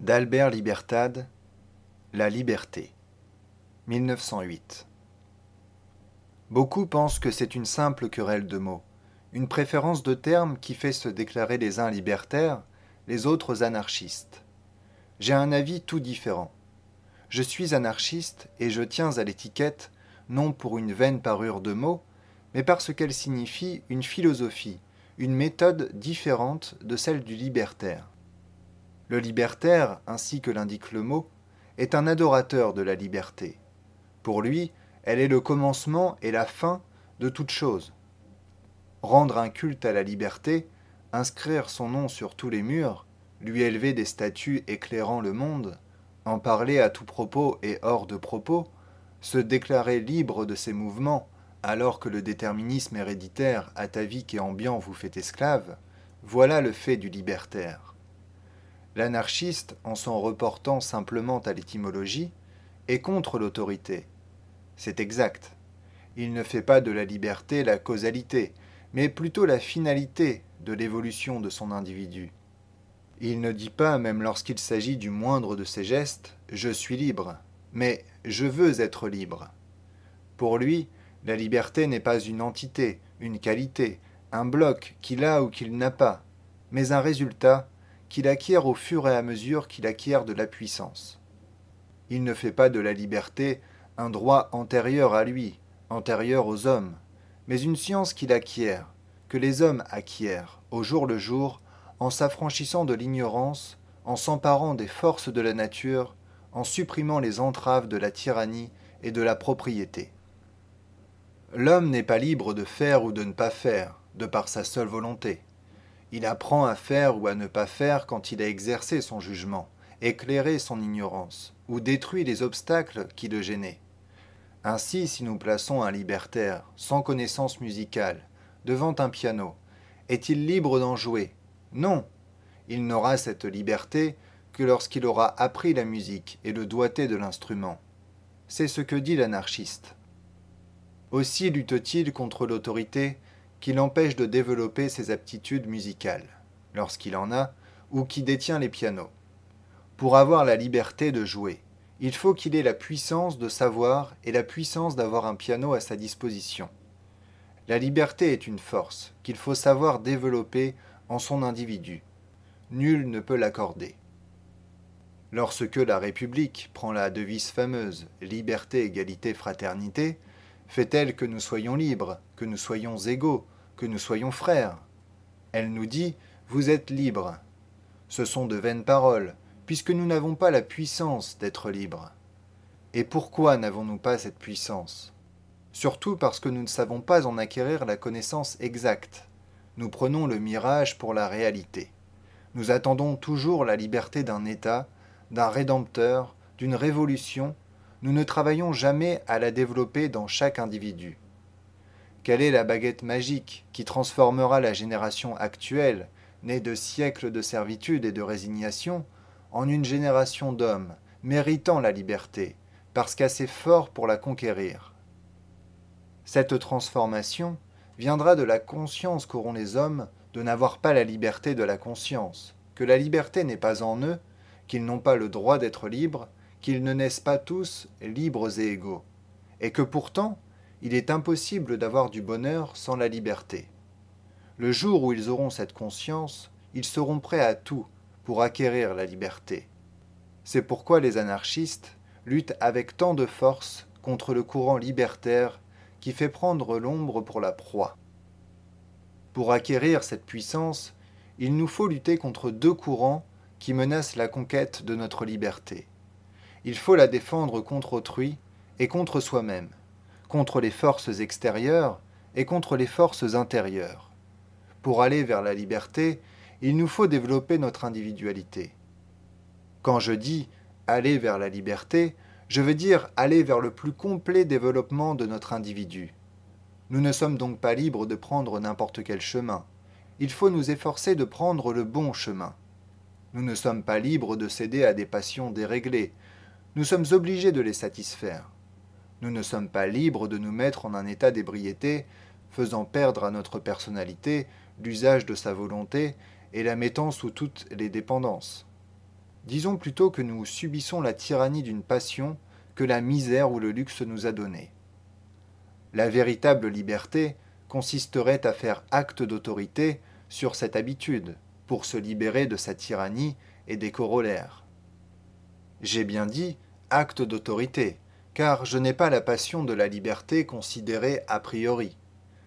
d'Albert Libertad, La liberté, 1908. Beaucoup pensent que c'est une simple querelle de mots, une préférence de termes qui fait se déclarer les uns libertaires, les autres anarchistes. J'ai un avis tout différent. Je suis anarchiste et je tiens à l'étiquette, non pour une vaine parure de mots, mais parce qu'elle signifie une philosophie, une méthode différente de celle du libertaire. Le libertaire, ainsi que l'indique le mot, est un adorateur de la liberté. Pour lui, elle est le commencement et la fin de toute chose. Rendre un culte à la liberté, inscrire son nom sur tous les murs, lui élever des statues éclairant le monde, en parler à tout propos et hors de propos, se déclarer libre de ses mouvements, alors que le déterminisme héréditaire, atavique et ambiant vous fait esclave, voilà le fait du libertaire. L'anarchiste, en s'en reportant simplement à l'étymologie, est contre l'autorité. C'est exact. Il ne fait pas de la liberté la causalité, mais plutôt la finalité de l'évolution de son individu. Il ne dit pas, même lorsqu'il s'agit du moindre de ses gestes, je suis libre, mais je veux être libre. Pour lui, la liberté n'est pas une entité, une qualité, un bloc qu'il a ou qu'il n'a pas, mais un résultat qu'il acquiert au fur et à mesure qu'il acquiert de la puissance. Il ne fait pas de la liberté un droit antérieur à lui, antérieur aux hommes, mais une science qu'il acquiert, que les hommes acquièrent, au jour le jour, en s'affranchissant de l'ignorance, en s'emparant des forces de la nature, en supprimant les entraves de la tyrannie et de la propriété. L'homme n'est pas libre de faire ou de ne pas faire, de par sa seule volonté. Il apprend à faire ou à ne pas faire quand il a exercé son jugement, éclairé son ignorance, ou détruit les obstacles qui le gênaient. Ainsi, si nous plaçons un libertaire, sans connaissance musicale, devant un piano, est-il libre d'en jouer Non. Il n'aura cette liberté que lorsqu'il aura appris la musique et le doigté de l'instrument. C'est ce que dit l'anarchiste. Aussi lutte-t-il contre l'autorité qui l'empêche de développer ses aptitudes musicales, lorsqu'il en a, ou qui détient les pianos. Pour avoir la liberté de jouer, il faut qu'il ait la puissance de savoir et la puissance d'avoir un piano à sa disposition. La liberté est une force qu'il faut savoir développer en son individu. Nul ne peut l'accorder. Lorsque la République prend la devise fameuse Liberté, égalité, fraternité, fait-elle que nous soyons libres que nous soyons égaux, que nous soyons frères. Elle nous dit Vous êtes libres. Ce sont de vaines paroles, puisque nous n'avons pas la puissance d'être libres. Et pourquoi n'avons-nous pas cette puissance Surtout parce que nous ne savons pas en acquérir la connaissance exacte. Nous prenons le mirage pour la réalité. Nous attendons toujours la liberté d'un État, d'un Rédempteur, d'une révolution. Nous ne travaillons jamais à la développer dans chaque individu. Quelle est la baguette magique qui transformera la génération actuelle, née de siècles de servitude et de résignation, en une génération d'hommes, méritant la liberté, parce qu'assez fort pour la conquérir Cette transformation viendra de la conscience qu'auront les hommes de n'avoir pas la liberté de la conscience, que la liberté n'est pas en eux, qu'ils n'ont pas le droit d'être libres, qu'ils ne naissent pas tous libres et égaux, et que pourtant il est impossible d'avoir du bonheur sans la liberté. Le jour où ils auront cette conscience, ils seront prêts à tout pour acquérir la liberté. C'est pourquoi les anarchistes luttent avec tant de force contre le courant libertaire qui fait prendre l'ombre pour la proie. Pour acquérir cette puissance, il nous faut lutter contre deux courants qui menacent la conquête de notre liberté. Il faut la défendre contre autrui et contre soi-même contre les forces extérieures et contre les forces intérieures. Pour aller vers la liberté, il nous faut développer notre individualité. Quand je dis aller vers la liberté, je veux dire aller vers le plus complet développement de notre individu. Nous ne sommes donc pas libres de prendre n'importe quel chemin. Il faut nous efforcer de prendre le bon chemin. Nous ne sommes pas libres de céder à des passions déréglées. Nous sommes obligés de les satisfaire. Nous ne sommes pas libres de nous mettre en un état d'ébriété, faisant perdre à notre personnalité l'usage de sa volonté et la mettant sous toutes les dépendances. Disons plutôt que nous subissons la tyrannie d'une passion que la misère ou le luxe nous a donnée. La véritable liberté consisterait à faire acte d'autorité sur cette habitude pour se libérer de sa tyrannie et des corollaires. J'ai bien dit acte d'autorité, car je n'ai pas la passion de la liberté considérée a priori.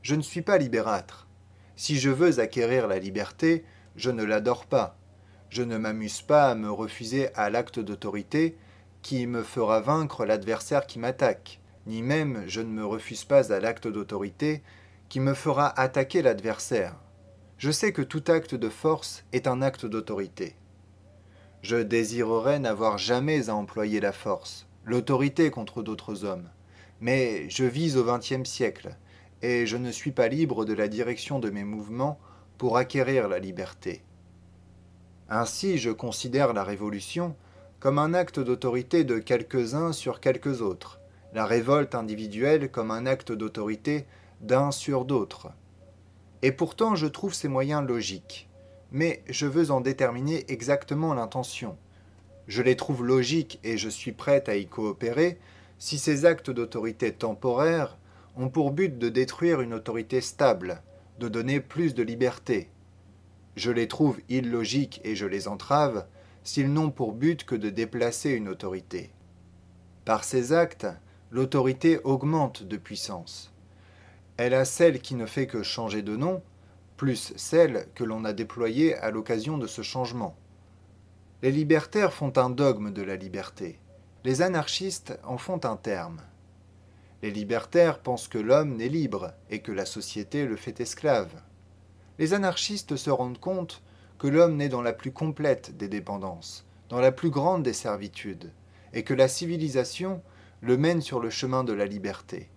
Je ne suis pas libérâtre. Si je veux acquérir la liberté, je ne l'adore pas. Je ne m'amuse pas à me refuser à l'acte d'autorité qui me fera vaincre l'adversaire qui m'attaque, ni même je ne me refuse pas à l'acte d'autorité qui me fera attaquer l'adversaire. Je sais que tout acte de force est un acte d'autorité. Je désirerais n'avoir jamais à employer la force, l'autorité contre d'autres hommes. Mais je vise au XXe siècle, et je ne suis pas libre de la direction de mes mouvements pour acquérir la liberté. Ainsi, je considère la révolution comme un acte d'autorité de quelques-uns sur quelques autres, la révolte individuelle comme un acte d'autorité d'un sur d'autres. Et pourtant, je trouve ces moyens logiques, mais je veux en déterminer exactement l'intention, je les trouve logiques et je suis prête à y coopérer, si ces actes d'autorité temporaire ont pour but de détruire une autorité stable, de donner plus de liberté. Je les trouve illogiques et je les entrave s'ils n'ont pour but que de déplacer une autorité. Par ces actes, l'autorité augmente de puissance. Elle a celle qui ne fait que changer de nom, plus celle que l'on a déployée à l'occasion de ce changement. Les libertaires font un dogme de la liberté. Les anarchistes en font un terme. Les libertaires pensent que l'homme n'est libre et que la société le fait esclave. Les anarchistes se rendent compte que l'homme naît dans la plus complète des dépendances, dans la plus grande des servitudes, et que la civilisation le mène sur le chemin de la liberté.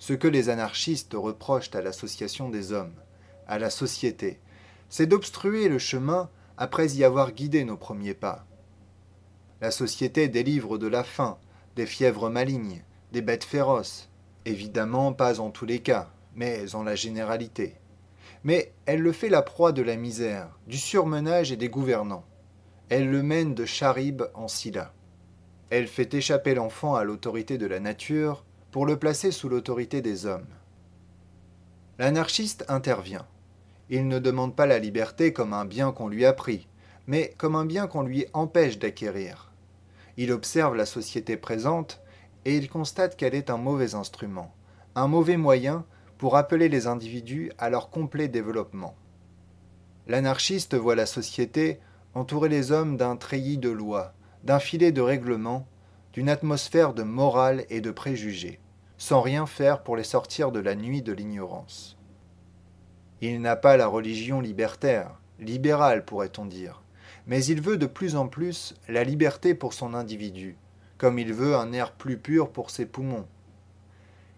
Ce que les anarchistes reprochent à l'association des hommes, à la société, c'est d'obstruer le chemin après y avoir guidé nos premiers pas. La société délivre de la faim, des fièvres malignes, des bêtes féroces, évidemment pas en tous les cas, mais en la généralité. Mais elle le fait la proie de la misère, du surmenage et des gouvernants. Elle le mène de Charib en Scylla. Elle fait échapper l'enfant à l'autorité de la nature pour le placer sous l'autorité des hommes. L'anarchiste intervient. Il ne demande pas la liberté comme un bien qu'on lui a pris, mais comme un bien qu'on lui empêche d'acquérir. Il observe la société présente et il constate qu'elle est un mauvais instrument, un mauvais moyen pour appeler les individus à leur complet développement. L'anarchiste voit la société entourer les hommes d'un treillis de lois, d'un filet de règlements, d'une atmosphère de morale et de préjugés, sans rien faire pour les sortir de la nuit de l'ignorance. Il n'a pas la religion libertaire, libérale pourrait-on dire, mais il veut de plus en plus la liberté pour son individu, comme il veut un air plus pur pour ses poumons.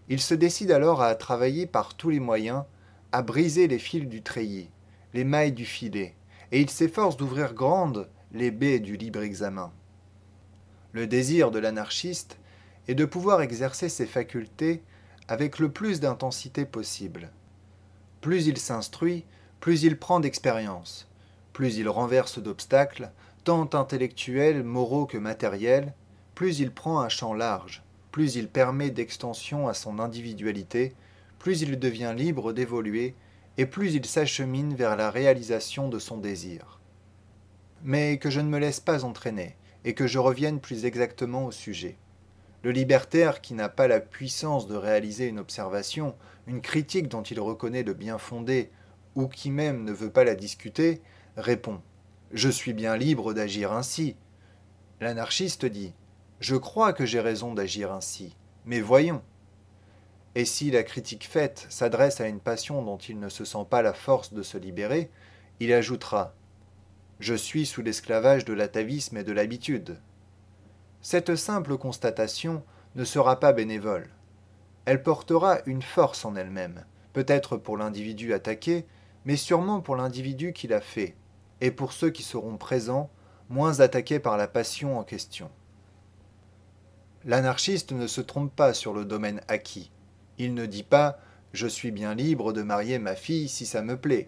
Il se décide alors à travailler par tous les moyens, à briser les fils du treillis, les mailles du filet, et il s'efforce d'ouvrir grandes les baies du libre examen. Le désir de l'anarchiste est de pouvoir exercer ses facultés avec le plus d'intensité possible. Plus il s'instruit, plus il prend d'expérience, plus il renverse d'obstacles, tant intellectuels, moraux que matériels, plus il prend un champ large, plus il permet d'extension à son individualité, plus il devient libre d'évoluer, et plus il s'achemine vers la réalisation de son désir. Mais que je ne me laisse pas entraîner, et que je revienne plus exactement au sujet. Le libertaire qui n'a pas la puissance de réaliser une observation, une critique dont il reconnaît le bien fondé, ou qui même ne veut pas la discuter, répond ⁇ Je suis bien libre d'agir ainsi ⁇ L'anarchiste dit ⁇ Je crois que j'ai raison d'agir ainsi, mais voyons ⁇ Et si la critique faite s'adresse à une passion dont il ne se sent pas la force de se libérer, il ajoutera ⁇ Je suis sous l'esclavage de l'atavisme et de l'habitude ⁇ cette simple constatation ne sera pas bénévole. Elle portera une force en elle-même, peut-être pour l'individu attaqué, mais sûrement pour l'individu qui l'a fait, et pour ceux qui seront présents, moins attaqués par la passion en question. L'anarchiste ne se trompe pas sur le domaine acquis. Il ne dit pas Je suis bien libre de marier ma fille si ça me plaît.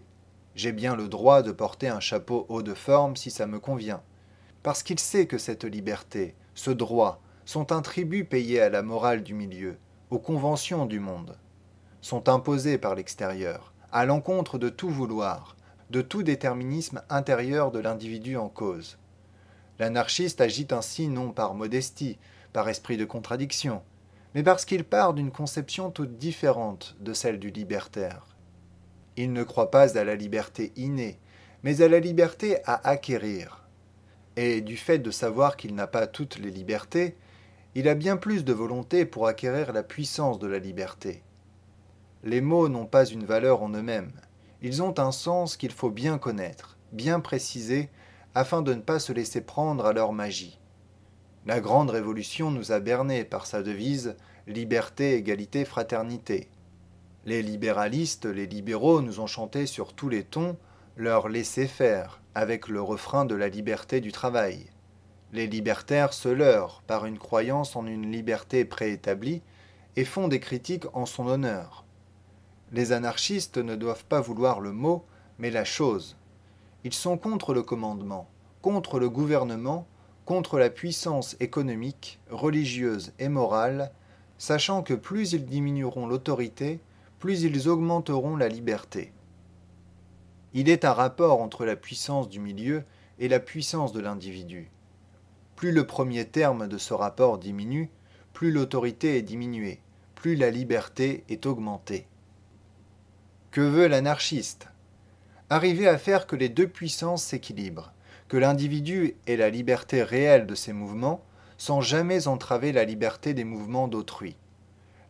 J'ai bien le droit de porter un chapeau haut de forme si ça me convient. Parce qu'il sait que cette liberté, ce droit, sont un tribut payé à la morale du milieu, aux conventions du monde, sont imposés par l'extérieur, à l'encontre de tout vouloir, de tout déterminisme intérieur de l'individu en cause. L'anarchiste agit ainsi non par modestie, par esprit de contradiction, mais parce qu'il part d'une conception toute différente de celle du libertaire. Il ne croit pas à la liberté innée, mais à la liberté à acquérir, et du fait de savoir qu'il n'a pas toutes les libertés, il a bien plus de volonté pour acquérir la puissance de la liberté. Les mots n'ont pas une valeur en eux-mêmes, ils ont un sens qu'il faut bien connaître, bien préciser, afin de ne pas se laisser prendre à leur magie. La Grande Révolution nous a bernés par sa devise Liberté, égalité, fraternité. Les libéralistes, les libéraux nous ont chanté sur tous les tons leur laisser faire avec le refrain de la liberté du travail. Les libertaires se leurrent par une croyance en une liberté préétablie et font des critiques en son honneur. Les anarchistes ne doivent pas vouloir le mot, mais la chose. Ils sont contre le commandement, contre le gouvernement, contre la puissance économique, religieuse et morale, sachant que plus ils diminueront l'autorité, plus ils augmenteront la liberté. Il est un rapport entre la puissance du milieu et la puissance de l'individu. Plus le premier terme de ce rapport diminue, plus l'autorité est diminuée, plus la liberté est augmentée. Que veut l'anarchiste Arriver à faire que les deux puissances s'équilibrent, que l'individu ait la liberté réelle de ses mouvements sans jamais entraver la liberté des mouvements d'autrui.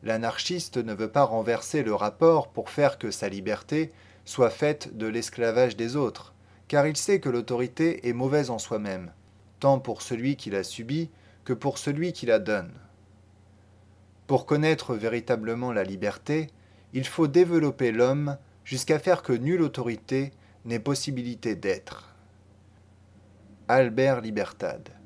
L'anarchiste ne veut pas renverser le rapport pour faire que sa liberté soit faite de l'esclavage des autres, car il sait que l'autorité est mauvaise en soi-même, tant pour celui qui la subit que pour celui qui la donne. Pour connaître véritablement la liberté, il faut développer l'homme jusqu'à faire que nulle autorité n'ait possibilité d'être. Albert Libertad